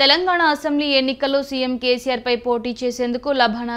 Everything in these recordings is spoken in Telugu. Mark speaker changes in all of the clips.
Speaker 1: తెలంగాణ అసెంబ్లీ ఎన్నికల్లో సీఎం కేసీఆర్ పై పోటీ చేసేందుకు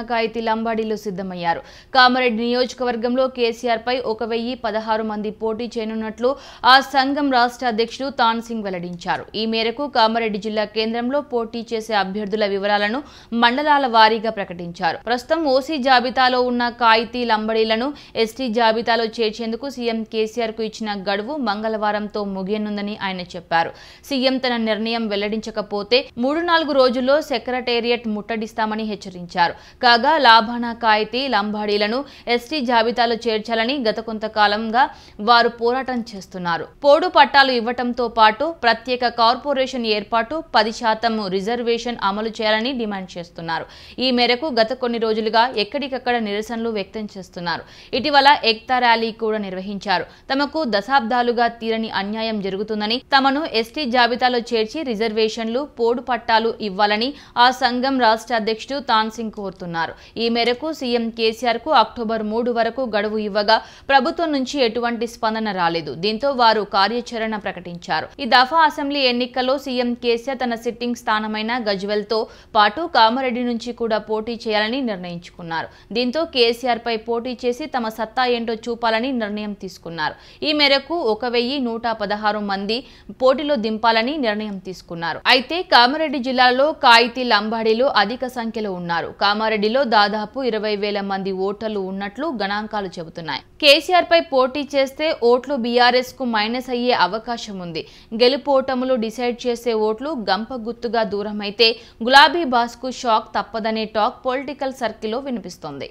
Speaker 1: కాయితీ లంబాడీలో సిద్ధమయ్యారు కామారెడ్డి నియోజకవర్గంలో కేసీఆర్ పై ఒక వెయ్యి పదహారు మంది పోటీ చేయనున్నట్లు ఆ సంఘం రాష్ట్ర అధ్యక్షుడు తాన్సింగ్ వెల్లడించారు ఈ మేరకు కామారెడ్డి జిల్లా కేంద్రంలో పోటీ చేసే అభ్యర్థుల వివరాలను మండలాల వారీగా ప్రకటించారు ప్రస్తుతం ఓసీ జాబితాలో ఉన్న కాయితీ లంబడీలను ఎస్టీ జాబితాలో చేర్చేందుకు సీఎం కేసీఆర్ కు ఇచ్చిన గడువు మంగళవారంతో ముగియనుందని ఆయన చెప్పారు సీఎం తన నిర్ణయం వెల్లడించకపోతే మూడు నాలుగు రోజుల్లో సెక్రటేరియట్ ముట్టడిస్తామని హెచ్చరించారు కాగా లాభానా కాయితీ లంబాడీలను ఎస్టీ జాబితాలో చేర్చాలని గత కొంతకాలంగా వారు పోరాటం చేస్తున్నారు పోడు పట్టాలు ఇవ్వటంతో పాటు ప్రత్యేక కార్పొరేషన్ ఏర్పాటు పది శాతం రిజర్వేషన్ అమలు చేయాలని డిమాండ్ చేస్తున్నారు ఈ మేరకు గత కొన్ని రోజులుగా ఎక్కడికక్కడ నిరసనలు వ్యక్తం చేస్తున్నారు ఇటీవల ఎక్తా ర్యాలీ కూడా నిర్వహించారు తమకు దశాబ్దాలుగా తీరని అన్యాయం జరుగుతుందని తమను ఎస్టీ జాబితాలో చేర్చి రిజర్వేషన్లు పోడు మూడు పట్టాలు ఇవ్వాలని ఆ సంఘం రాష్ట్ర అధ్యక్షుడు తాన్సింగ్ కోరుతున్నారు ఈ మేరకు సీఎం కేసీఆర్ కు అక్టోబర్ మూడు వరకు గడువు ఇవ్వగా ప్రభుత్వం నుంచి ఎటువంటి స్పందన రాలేదు దీంతో వారు కార్యాచరణ ప్రకటించారు ఈ దఫా అసెంబ్లీ ఎన్నికల్లో సీఎం కేసీఆర్ తన సిట్టింగ్ స్థానమైన గజ్వెల్ తో పాటు కామారెడ్డి నుంచి కూడా పోటీ చేయాలని నిర్ణయించుకున్నారు దీంతో కేసీఆర్ పై పోటీ చేసి తమ సత్తా ఏంటో చూపాలని నిర్ణయం తీసుకున్నారు ఈ మేరకు ఒక వెయ్యి నూట పదహారు మంది పోటీలో దింపాలని నిర్ణయం తీసుకున్నారు అయితే కామారెడ్డి జిల్లాలో కాయితీ లంబాడీలు అధిక సంఖ్యలో ఉన్నారు కామారెడ్డిలో దాదాపు ఇరవై వేల మంది ఓటర్లు ఉన్నట్లు గణాంకాలు చెబుతున్నాయి కేసీఆర్ పై పోటీ చేస్తే ఓట్లు బీఆర్ఎస్ కు మైనస్ అయ్యే అవకాశం ఉంది గెలుపు ఓటములు డిసైడ్ చేసే ఓట్లు గంప గుర్తుగా దూరమైతే గులాబీ బాస్ కు షాక్ తప్పదనే టాక్ పొలిటికల్ సర్కిల్లో వినిపిస్తోంది